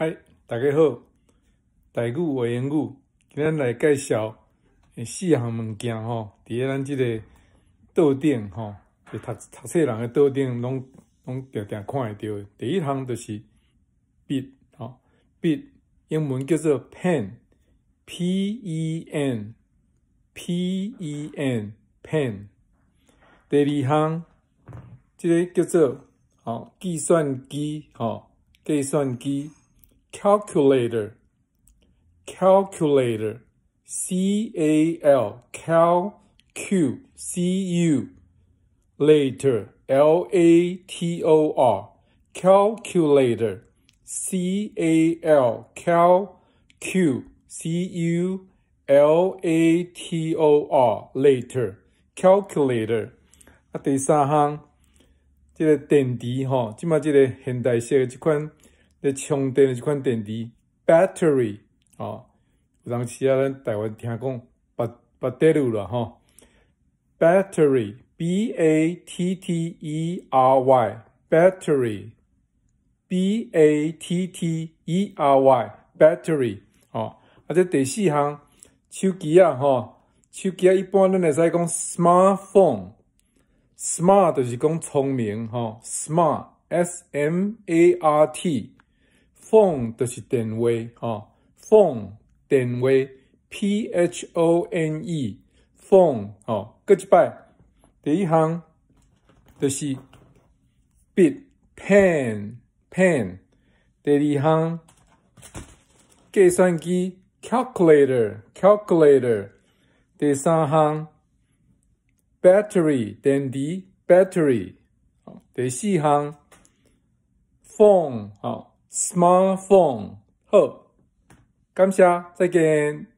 嗨，大家好！台语、英语，今天来介绍四项物件。吼，第一，咱即个桌顶，吼，读读册人个桌顶，拢拢常定看会到。第一项就是笔，吼，笔，英文叫做 pen，P-E-N，P-E-N，pen。第二项，即个叫做，吼，计算机，吼，计算机。calculator, calculator, C A L, cal, Q, C U, later, L A T O R, calculator, C A L, cal, Q, C U, L A T O R, later, calculator。啊，第三项，即、这个电池吼，即马即个现代式诶即款。咧充电的这款电池，battery 啊，让其他人台湾听讲，把把 r 入了哈。battery，b a t t e r y，battery，b a t t e r y，battery，哦。啊，这第四行，手机啊，哈，手机啊，一般咱在讲 smart phone，smart 就是讲聪明，哈，smart，s m a r t。phone 都是电位啊，phone 电位，p h o n e，phone 啊 g o 摆，第一行就是 bit p e n p e n 第二行计算机，calculator，calculator。第三行 battery 电池，battery。好，第四行 phone 啊。Smartphone，好，感谢，再见。